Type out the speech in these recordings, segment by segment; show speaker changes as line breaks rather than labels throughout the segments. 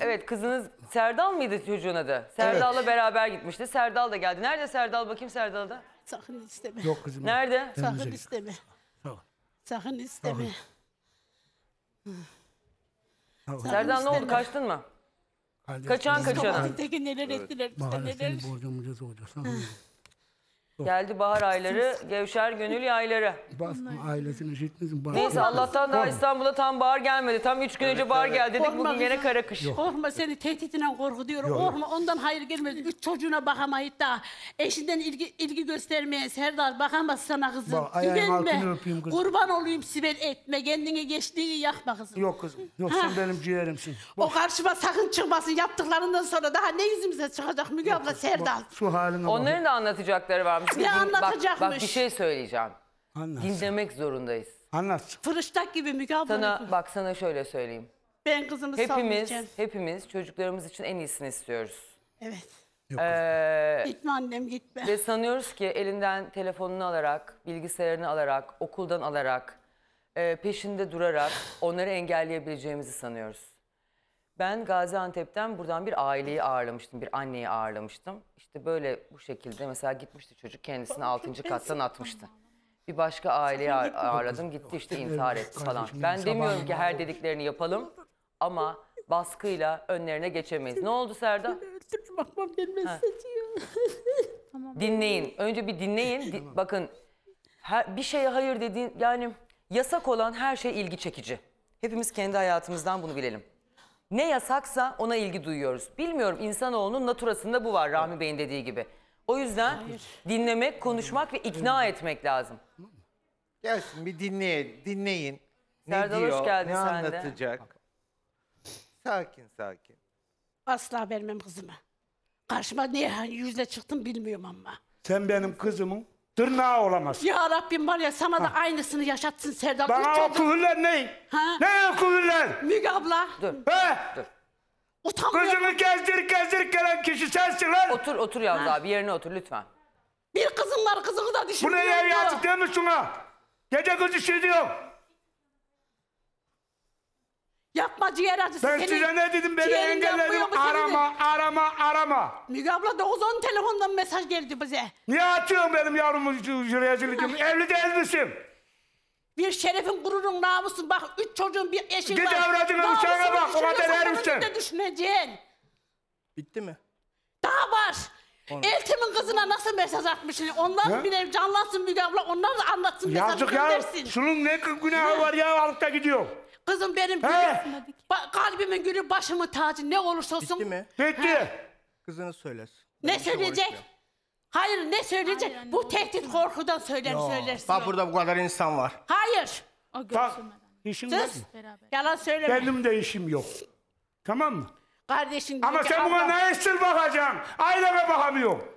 evet kızınız Serdal mıydı çocuğun adı? Serdal'la beraber gitmişti. Serdal da geldi. Nerede Serdal? Bakayım Serdal'da. Sakın isteme. Yok kızım. Nerede? Sakın Temizlik. isteme.
Sakın isteme. Yok. Serdal ne oldu? Kaçtın mı? Kardeşim, Kaçan kaçana. Sokakta
neler ettiler bize Mahallesinin neler.
borcumuza soracaksan.
Geldi bahar ayları, gevşer gönül yayları.
Bastım ailesine
işittiniz. Neyse Allah'tan daha İstanbul'a tam bahar gelmedi. Tam üç gün önce bahar geldi dedik bugün yine kara kış.
Korkma seni tehditinden korkutuyorum. Yok, Korkma ondan hayır gelmedi. Üç çocuğuna bakamayıp da eşinden ilgi, ilgi göstermeye Serdar bakamaz sana kızım. Bak, öpeyim Kızım. Kurban olayım Sibel etme. Kendini geçtiğini yakma kızım. Yok kızım. Yok ha. sen benim ciğerimsin. Bak. O karşıma sakın çıkmasın. Yaptıklarından sonra daha ne yüzümüze çıkacak Müge abla Serdar. Bak,
şu haline bak. Onların da anlatacakları var bir anlatacakmış. Bak, bak bir şey söyleyeceğim. Anlat. Dinlemek zorundayız. Anlat. Fırıştak gibi Müge abla. Sana bak sana şöyle söyleyeyim.
ben kızımı Hepimiz salmayacağım.
hepimiz çocuklarımız için en iyisini istiyoruz. Evet. Ee, Gitme annem gitme. Ve sanıyoruz ki elinden telefonunu alarak, bilgisayarını alarak, okuldan alarak, e, peşinde durarak onları engelleyebileceğimizi sanıyoruz. Ben Gaziantep'ten buradan bir aileyi ağırlamıştım, bir anneyi ağırlamıştım. İşte böyle bu şekilde mesela gitmişti çocuk kendisini 6. kattan atmıştı. Bir başka aileyi ağır- ağırladım gitti işte intihar etti falan. Ben demiyorum ki her dediklerini yapalım ama baskıyla önlerine geçemeyiz. Ne oldu Serdar? Öldürürüm beni Dinleyin. Önce bir dinleyin. Di- bakın her, bir şeye hayır dediğin yani yasak olan her şey ilgi çekici. Hepimiz kendi hayatımızdan bunu bilelim. Ne yasaksa ona ilgi duyuyoruz. Bilmiyorum insanoğlunun naturasında bu var Rahmi Bey'in dediği gibi. O yüzden dinlemek, konuşmak ve ikna etmek lazım. Gelsin bir dinleyin, dinleyin. Ne Serdar diyor, hoş geldin ne sen anlatacak. Sakin sakin.
Asla vermem kızımı. Karşıma niye yüzle çıktım bilmiyorum ama.
Sen benim kızımın Tırnağı olamaz.
Ya Rabbim var ya sana da aynısını yaşatsın
Serdar. Bana o
küfürler ne? Ha? Ne o küfürler? Müge abla. Dur. He? Dur. Utanmıyor. Kızını gezdir gezdir gelen kişi sensin lan. Otur otur Yavuz abi yerine otur lütfen. Bir kızın var kızını da düşünmüyor. Bu ne ya yazık değil mi şuna? Gece kızı şey diyor.
Yapma ciğer acısı. Ben Senin size ne dedim? Beni ciğerin engelledim. Arama,
arama, arama. Müge abla 9-10 telefondan mesaj geldi bize. Niye atıyorsun benim yavrumu rezillikim? Ah. Evli değil misin? Bir şerefin, gururun, namusun. Bak üç çocuğun bir eşin Git var. avradına, Namusunu uçağına bak, o kadar düşünüyorsan düşüneceksin. Bitti mi? Daha var. Eltimin kızına nasıl mesaj atmışsın? Onlar Ne? bile canlansın Müge abla. Onlar da anlatsın. mesajı Yazık ya. göndersin.
Şunun ne
günahı var ya alıp gidiyor.
Kızım benim gülüm. kalbimin gülü başımın tacı ne olursa olsun. Bitti mi? Bitti.
Kızını söylesin.
Ne şey söyleyecek? Hayır ne söyleyecek? Hayır anne, bu olur tehdit korkudan söyler söylersin. Bak burada
bu kadar insan var.
Hayır. Bak görsün Sus. beraber. Yalan söyleme.
Benim de işim yok. Tamam mı?
Kardeşin Ama sen buna ne esir bakacaksın? Aileme bakamıyorsun.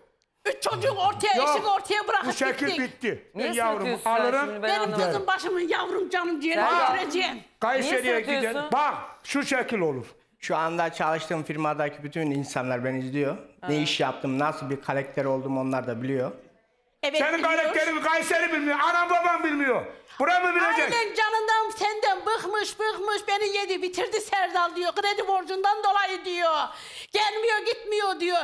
Üç çocuğun ortaya, Yok, eşin ortaya bırakıp Bu şekil gittik. bitti. Ne yavrum satıyorsun alırım. Benim kızım başımın yavrum canım ciğerim Sen- getireceğim. Kayseri'ye satıyorsun?
Bak şu şekil olur. Şu anda çalıştığım firmadaki bütün insanlar beni izliyor. Ne iş yaptım, nasıl bir karakter oldum onlar da biliyor. Evet, Senin karakterini Kayseri bilmiyor. Anam babam bilmiyor. Buraya mı bilecek? Aynen
canından bıkmış bıkmış beni yedi bitirdi Serdal diyor. Kredi borcundan dolayı diyor. Gelmiyor gitmiyor diyor.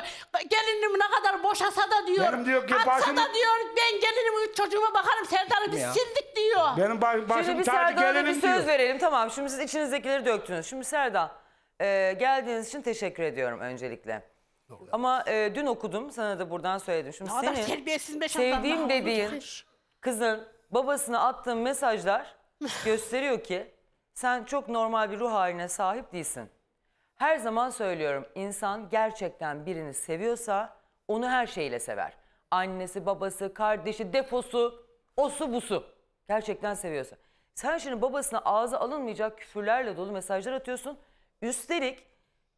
Gelinim ne kadar boşasa da diyor. Benim diyor ki atsa da
diyor ben gelinim çocuğuma bakarım Serdal'ı biz ya. sildik diyor. Benim baş, başım Şimdi bir Serdal'a bir söz diyor. verelim tamam. Şimdi siz içinizdekileri döktünüz. Şimdi Serdal e, geldiğiniz için teşekkür ediyorum öncelikle. Doğru. Ama e, dün okudum sana da buradan söyledim. Şimdi Daha senin sevdiğim dediğin kızın babasına attığın mesajlar gösteriyor ki sen çok normal bir ruh haline sahip değilsin. Her zaman söylüyorum insan gerçekten birini seviyorsa onu her şeyiyle sever. Annesi, babası, kardeşi, deposu, osu busu. Gerçekten seviyorsa. Sen şimdi babasına ağza alınmayacak küfürlerle dolu mesajlar atıyorsun. Üstelik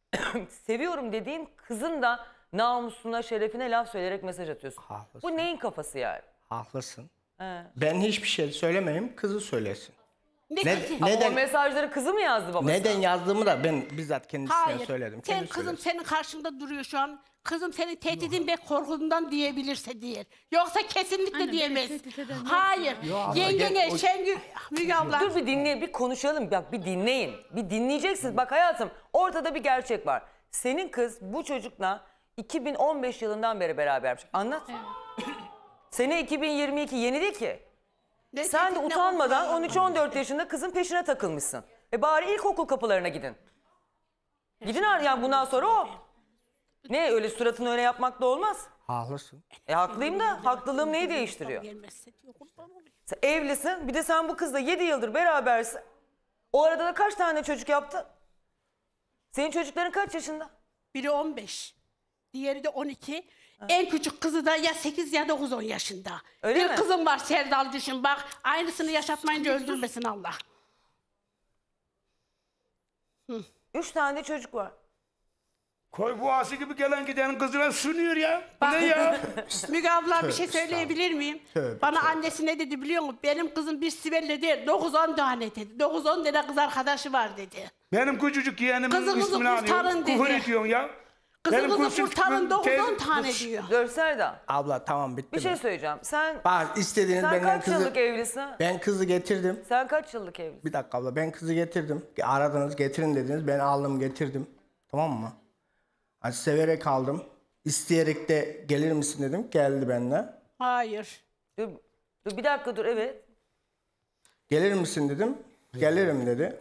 seviyorum dediğin kızın da namusuna, şerefine laf söyleyerek mesaj atıyorsun. Haklısın. Bu neyin kafası yani?
Haklısın. He. Ben hiçbir şey söylemeyeyim, kızı söylesin. Ne, Ne- Neden- o
mesajları kızı mı yazdı babası? Neden
yazdığımı da ben bizzat kendisine Hayır. söyledim. Sen Kendi kızım senin
karşında duruyor şu an. Kızım seni tehditin ve korkundan diyebilirse diyer. Yoksa kesinlikle Anne, diyemez. Hayır. Yengene, Şengül,
Müge abla. Dur bir dinle, bir konuşalım. Bak bir dinleyin. Bir dinleyeceksiniz. Bak hayatım ortada bir gerçek var. Senin kız bu çocukla 2015 yılından beri berabermiş. Anlat. Sene 2022 yeni değil ki. Ne Sen de utanmadan 13-14 yaşında kızın peşine takılmışsın. E bari ilkokul kapılarına gidin. Gidin artık. yani bundan sonra o. Ne öyle suratını öyle yapmak da olmaz. Haklısın. E haklıyım da haklılığım neyi değiştiriyor? Sen evlisin bir de sen bu kızla 7 yıldır berabersin. O arada da kaç tane çocuk yaptı? Senin çocukların kaç yaşında? Biri 15. Diğeri de 12. En küçük kızı da ya
8 ya 9-10 yaşında. Öyle bir mi? kızım var Serdal düşün bak. Aynısını yaşatmayınca öldürmesin Allah. Hı. Üç tane çocuk var. Koy bu boğası gibi gelen gidenin kızına sunuyor ya. Bak, ne ya? Müge abla bir şey söyleyebilir miyim? Tövbe, Bana tövbe. annesi ne dedi biliyor musun? Benim kızım bir Sibel'le değil 9-10 tane dedi. 9-10 tane kız arkadaşı var dedi.
Benim küçücük yeğenimin Kızınızı ismini anıyorum. kurtarın dedi. Kuhur ediyorsun ya. Kızı Benim kızı kurşun
kurtarın çıkmış,
9-10 diyor. Serda.
Abla tamam bitti Bir şey mi? şey
söyleyeceğim. Sen Bak istediğiniz sen benden kaç kızı... yıllık evlisin?
Ben kızı getirdim.
Sen kaç yıllık evlisin?
Bir dakika abla ben kızı getirdim. Aradınız getirin dediniz. Ben aldım getirdim. Tamam mı? Hani severek aldım. İsteyerek de gelir misin dedim. Geldi benimle.
Hayır. Dur, dur bir dakika dur evet.
Gelir misin dedim. Gelirim dedi.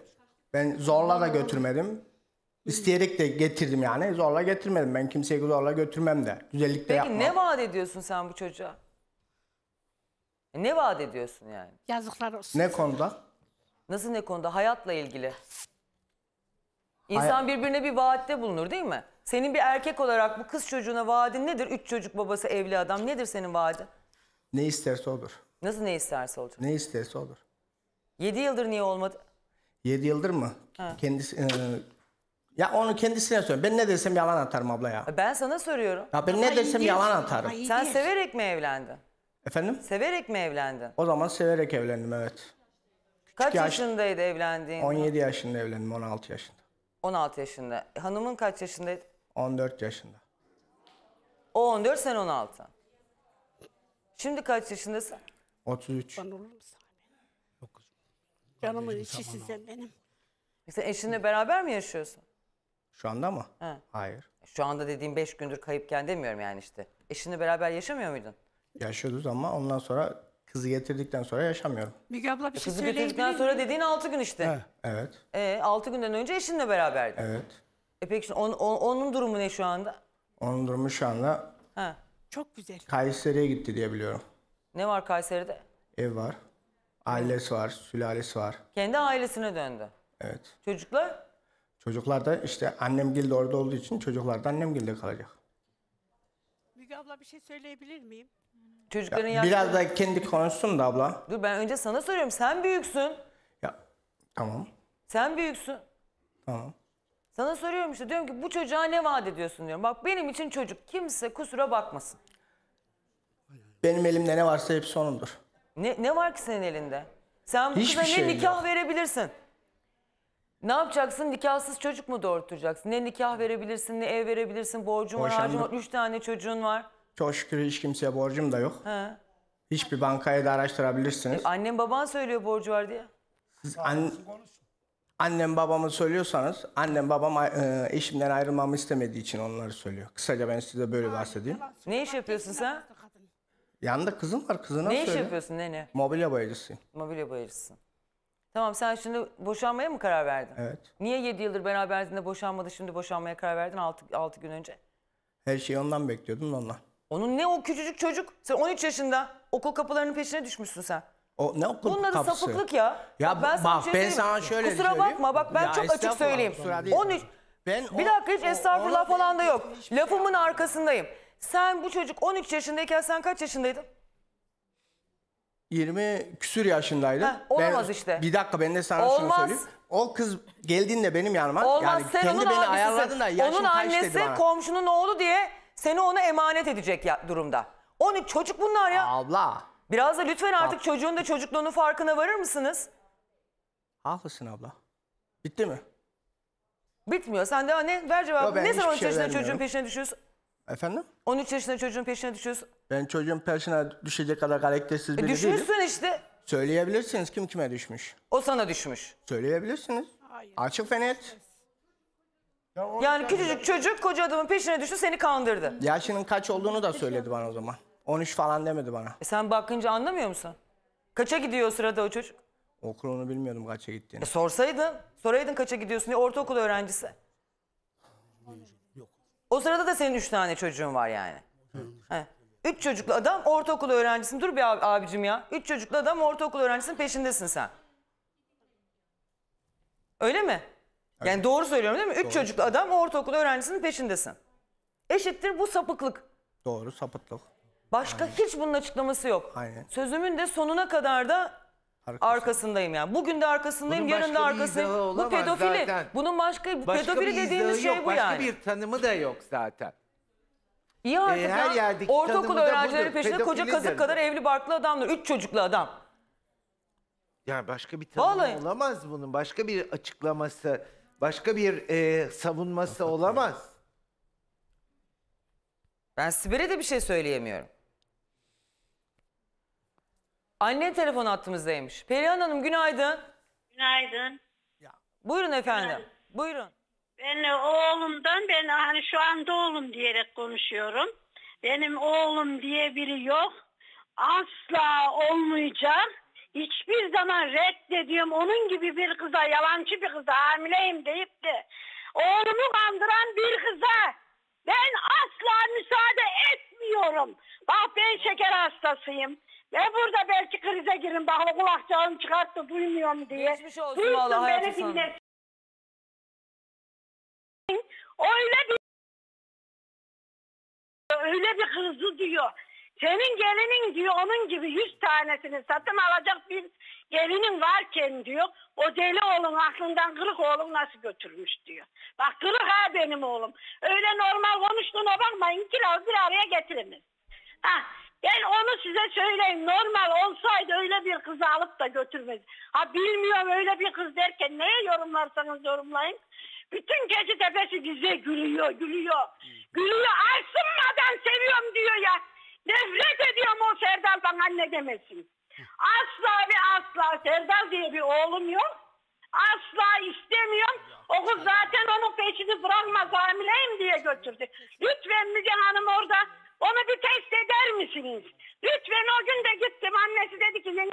Ben zorla da götürmedim. İsteyerek de getirdim yani. Zorla getirmedim. Ben kimseyi zorla götürmem de. güzellikle yapmam. Peki
ne vaat ediyorsun sen bu çocuğa? E, ne vaat ediyorsun yani? Yazıklar olsun. Ne konuda? Nasıl ne konuda? Hayatla ilgili. İnsan Hayat- birbirine bir vaatte bulunur değil mi? Senin bir erkek olarak bu kız çocuğuna vaadin nedir? Üç çocuk babası evli adam nedir senin vaadin?
Ne isterse olur.
Nasıl ne isterse olacak.
Ne isterse olur.
Yedi yıldır niye olmadı?
Yedi yıldır mı? Kendisi e, ya onu kendisine söyle. Ben ne dersem yalan atarım abla ya. Ben
sana soruyorum. Ya ben ne desem dersem yalan atarım. Sen severek mi evlendin? Efendim? Severek mi evlendin?
O zaman severek evlendim evet.
Kaç yaş- yaşındaydı evlendiğin? 17
yaşında evlendim 16 yaşında.
16 yaşında. Hanımın kaç yaşındaydı?
14 yaşında.
O 14 sen 16. Şimdi kaç yaşındasın? 33. Kurban olurum sana benim. Canımın içi size benim. Sen eşinle beraber mi yaşıyorsun? Şu anda mı? Ha. Hayır. Şu anda dediğim 5 gündür kayıpken demiyorum yani işte. Eşini beraber yaşamıyor muydun?
Yaşıyoruz ama ondan sonra kızı getirdikten sonra yaşamıyorum.
Müge abla bir e, şey Kızı getirdikten sonra miyim? dediğin 6 gün işte. He. Evet. E, 6 günden önce eşinle beraberdin. Evet. E peki şimdi on- on- onun durumu ne şu anda?
Onun durumu şu anda
Ha. Çok güzel.
Kayseri'ye gitti diye biliyorum.
Ne var Kayseri'de?
Ev var. Ailesi var, sülalesi var.
Kendi ailesine döndü. Evet. Çocuklar?
Çocuklar da işte annem gilde orada olduğu için çocuklar da annem gilde kalacak.
Müge abla bir şey söyleyebilir miyim?
Çocukların Ya, biraz da kendi konuşsun da abla.
Dur ben önce sana soruyorum. Sen büyüksün. Ya tamam Sen büyüksün. tamam. Sana soruyorum işte diyorum ki bu çocuğa ne vaat ediyorsun diyorum. Bak benim için çocuk kimse kusura bakmasın.
Benim elimde ne varsa hepsi onundur.
Ne, ne var ki senin elinde? Sen bu kıza ne nikah yok. verebilirsin. Ne yapacaksın? Nikahsız çocuk mu doğurtacaksın? Ne nikah verebilirsin, ne ev verebilirsin, borcun var, harcın var. Üç tane çocuğun var.
Çok şükür hiç kimseye borcum da yok. He. Hiçbir bankaya da araştırabilirsiniz. E,
annem baban söylüyor borcu var diye.
Siz an- annem babamı söylüyorsanız annem babam e, eşimden ayrılmamı istemediği için onları söylüyor. Kısaca ben size böyle bahsedeyim.
Ne iş yapıyorsun sen?
Yanında kızım var kızına Ne iş yapıyorsun nene? Mobilya boyacısıyım.
Mobilya boyacısın. Tamam sen şimdi boşanmaya mı karar verdin? Evet. Niye 7 yıldır beraberdin de boşanmadı şimdi boşanmaya karar verdin 6, 6 gün önce?
Her şeyi ondan bekliyordum ondan.
Onun ne o küçücük çocuk? Sen 13 yaşında okul kapılarının peşine düşmüşsün sen.
O ne okul Bunun adı sapıklık ya. Ya bak, ben, bak, sana, şey ben sana şöyle Kusura bakma bak ben Ya çok açık söyleyeyim. kusura değil. 13 Ben o- Bir dakika hiç o- estağfurullah
ona falan da yok. Şey Lafımın arkasındayım. Sen bu çocuk 13 yaşındayken sen kaç yaşındaydın?
20 küsür yaşındaydım. Heh, olamaz ben, işte. Bir dakika ben de sana Olmaz. şunu söyleyeyim. O kız geldiğinde benim yanıma Olmaz. yani Sen kendi beni ayarladın da yaşın Onun annesi
komşunun oğlu diye seni ona emanet edecek ya, durumda. Onun çocuk bunlar ya. Abla. Biraz da lütfen artık Bak. çocuğun da çocukluğunun farkına varır mısınız?
Haklısın abla. Bitti mi?
Bitmiyor. Sen de anne ver cevabı. ne zaman şey çocuğun peşine düşüyorsun? Efendim? 13 yaşında çocuğun peşine düşüyorsun.
Ben çocuğun peşine düşecek kadar karaktersiz e, biri E, değilim. düşmüşsün işte. Söyleyebilirsiniz kim kime düşmüş. O sana düşmüş. Söyleyebilirsiniz. Açık ve net. Ya Yani küçücük çocuk koca adamın peşine düştü seni kandırdı. Yaşının kaç olduğunu da söyledi bana o zaman. 13 falan demedi bana.
E sen bakınca anlamıyor musun? Kaça gidiyor o sırada o çocuk? Okulunu bilmiyordum kaça gittiğini. E sorsaydın, soraydın kaça gidiyorsun diye ortaokul öğrencisi. O sırada da senin üç tane çocuğun var yani. Üç çocuklu adam ortaokul öğrencisin. Dur bir abi, abicim ya. Üç çocuklu adam ortaokul öğrencisin peşindesin sen. Öyle mi? Yani Evet. doğru söylüyorum değil mi? Üç çocuklu adam ortaokul öğrencisinin peşindesin. Eşittir bu sapıklık.
Doğru sapıklık.
Başka hiç bunun açıklaması yok. Aynen. Sözümün de sonuna kadar da Arkasında. Arkasındayım yani. Bugün de arkasındayım, Bunun yarın da arkasındayım. Bu pedofili. Zaten. Bunun başka, başka pedofili dediğimiz şey bu başka yani. Başka bir tanımı da yok zaten. İyi artık ee, her ya. Ortaokul öğrencileri peşinde koca kazık kadar evli barklı adamlar. Üç çocuklu adam.
Yani başka bir tanımı Vallahi. olamaz bunun. Başka bir açıklaması, başka bir e, savunması olamaz.
Ben Sibir'e de bir şey söyleyemiyorum. Anne telefon attığımızdaymış. Perihan Hanım günaydın.
Günaydın.
Buyurun efendim. Günaydın. Buyurun. Ben oğlumdan
ben hani şu anda oğlum diyerek konuşuyorum. Benim oğlum diye biri yok. Asla olmayacak. Hiçbir zaman reddediyorum. Onun gibi bir kıza, yalancı bir kıza hamileyim deyip de oğlumu kandıran bir kıza ben asla müsaade etmiyorum. Bak ben şeker hastasıyım. Ya burada belki krize girin. Bak kulakçığım çıkarttı duymuyor mu diye. Geçmiş olsun Duysun vallahi beni sana. dinlesin. Öyle bir öyle bir hızlı diyor. Senin gelinin diyor onun gibi yüz tanesini satın alacak bir gelinin varken diyor o deli oğlun aklından kırık oğlum nasıl götürmüş diyor. Bak kırık ha benim oğlum. Öyle normal konuştuğuna bakmayın iki bir araya getiremez. Ha, ben onu size söyleyeyim. Normal olsaydı öyle bir kızı alıp da götürmez. Ha bilmiyorum öyle bir kız derken neye yorumlarsanız yorumlayın. Bütün gece tepesi bize gülüyor, gülüyor. Gülüyor. Arsınmadan seviyorum diyor ya. Nefret ediyorum o Serdal'dan anne demesin. Asla ve asla Serdar diye bir oğlum yok. Asla istemiyorum. O kız zaten onun peşini bırakmaz hamileyim diye götürdü. Lütfen Müge Hanım orada onu bir test eder misiniz? Lütfen o gün de gittim. Annesi dedi ki yeni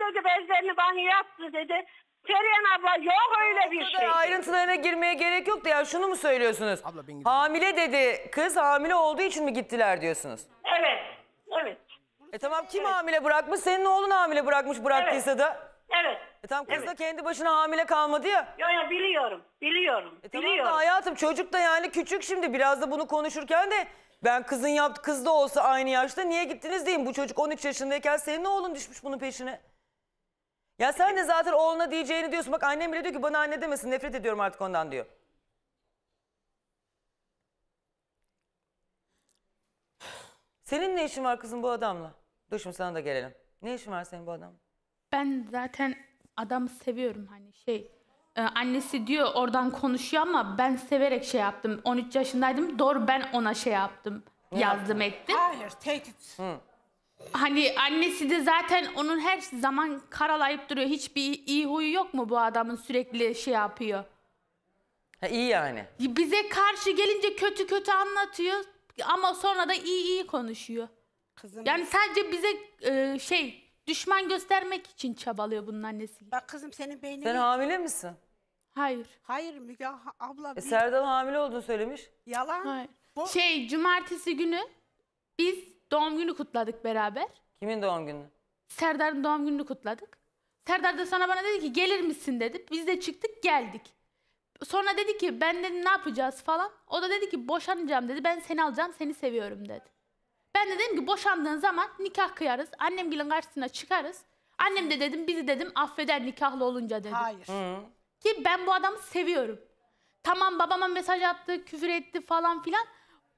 dedi bezlerini bana yaptı dedi. Perihan abla yok öyle bir şey. Ayrıntılarına girmeye gerek yoktu ya. Şunu mu söylüyorsunuz? Abla ben Hamile dedi kız hamile olduğu için mi gittiler diyorsunuz? Evet. Evet. E tamam kim hamile bırakmış? Senin oğlun hamile bırakmış bıraktıysa da. Evet. E tamam kız da kendi başına hamile kalmadı ya. Ya yo biliyorum. Biliyorum. E tamam biliyorum. da hayatım çocuk da yani küçük şimdi biraz da bunu konuşurken de ben kızın yaptı kız da olsa aynı yaşta niye gittiniz diyeyim. Bu çocuk 13 yaşındayken senin oğlun düşmüş bunun peşine. Ya sen de zaten oğluna diyeceğini diyorsun. Bak annem bile diyor ki bana anne demesin nefret ediyorum artık ondan diyor. Senin ne işin var kızım bu adamla? Dur şimdi sana da gelelim. Ne işin var senin bu adamla?
Ben zaten adamı seviyorum hani şey. E, annesi diyor oradan konuşuyor ama ben severek şey yaptım. 13 yaşındaydım. Doğru ben ona şey yaptım. Yazdım ettim. Hayır, tehdit. Hani annesi de zaten onun her zaman karalayıp duruyor. Hiçbir iyi huyu yok mu bu adamın sürekli şey yapıyor? Ha, iyi yani. Bize karşı gelince kötü kötü anlatıyor ama sonra da iyi iyi konuşuyor. Kızım. Yani sadece bize e, şey Düşman göstermek için çabalıyor bunun annesi. Bak kızım senin beynin. Sen hamile misin? Hayır. Hayır Müge abla. E, bir... Serdal
hamile olduğunu söylemiş. Yalan. Hayır.
Bu... Şey cumartesi günü biz doğum günü kutladık beraber. Kimin doğum günü? Serdar'ın doğum gününü kutladık. Serdar da sana bana dedi ki gelir misin dedi. Biz de çıktık geldik. Sonra dedi ki ben dedim ne yapacağız falan. O da dedi ki boşanacağım dedi. Ben seni alacağım seni seviyorum dedi. Ben de dedim ki boşandığın zaman nikah kıyarız. Annem gelin karşısına çıkarız. Annem de dedim bizi dedim affeder nikahlı olunca dedim. Hayır. Hı. Ki ben bu adamı seviyorum. Tamam babama mesaj attı, küfür etti falan filan.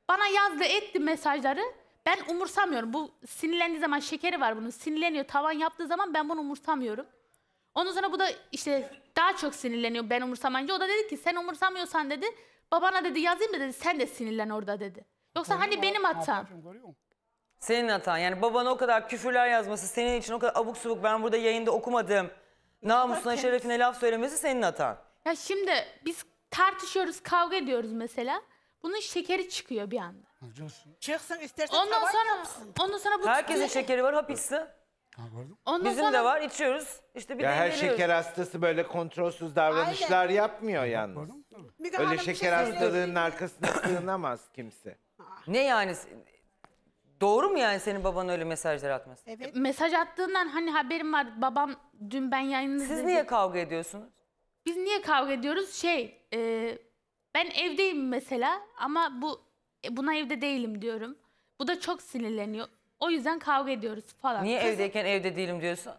Bana yazdı etti mesajları. Ben umursamıyorum. Bu sinirlendiği zaman şekeri var bunun. Sinirleniyor tavan yaptığı zaman ben bunu umursamıyorum. Ondan sonra bu da işte daha çok sinirleniyor ben umursamayınca. O da dedi ki sen umursamıyorsan dedi. Babana dedi yazayım da dedi sen de sinirlen orada dedi. Yoksa hani benim hatam.
Senin hatan. Yani babana o kadar küfürler yazması, senin için o kadar abuk subuk ben burada yayında okumadım. Namusuna, Bakın. şerefine laf söylemesi senin hatan.
Ya şimdi biz tartışıyoruz, kavga ediyoruz mesela. Bunun şekeri çıkıyor bir anda. Çıksın
istersen Ondan sonra ondan sonra bu Herkesin çıkıyor. şekeri var, hap içsin. Ondan Bizim sonra de var, içiyoruz. İşte bir Ya her şeker
hastası böyle kontrolsüz davranışlar Aynen. yapmıyor yalnız.
Bir Öyle bir şey şeker hastalığının arkasına sığınamaz kimse. Ne yani? Doğru mu yani senin baban öyle mesajlar atması?
Evet. E, mesaj attığından hani haberim var. Babam dün ben yayınınızı... Siz niye
kavga ediyorsunuz?
Biz niye kavga ediyoruz? Şey, e, ben evdeyim mesela ama bu e, buna evde değilim diyorum. Bu da çok sinirleniyor. O yüzden kavga ediyoruz falan. Niye Kız, evdeyken
evde değilim diyorsun?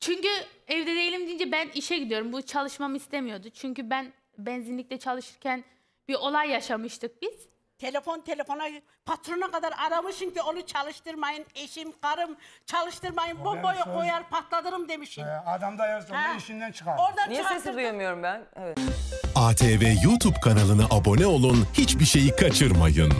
Çünkü evde değilim deyince ben işe gidiyorum. Bu çalışmamı istemiyordu. Çünkü ben benzinlikte çalışırken bir olay yaşamıştık biz. Telefon telefona patrona kadar
aramışım ki onu çalıştırmayın. Eşim, karım çalıştırmayın. Bomboyu söz... koyar patladırım
demişim. Ee, adam da yazdı, işinden çıkar. Oradan Niye sesi duyamıyorum ben? Evet. ATV YouTube kanalına abone olun. Hiçbir şeyi kaçırmayın.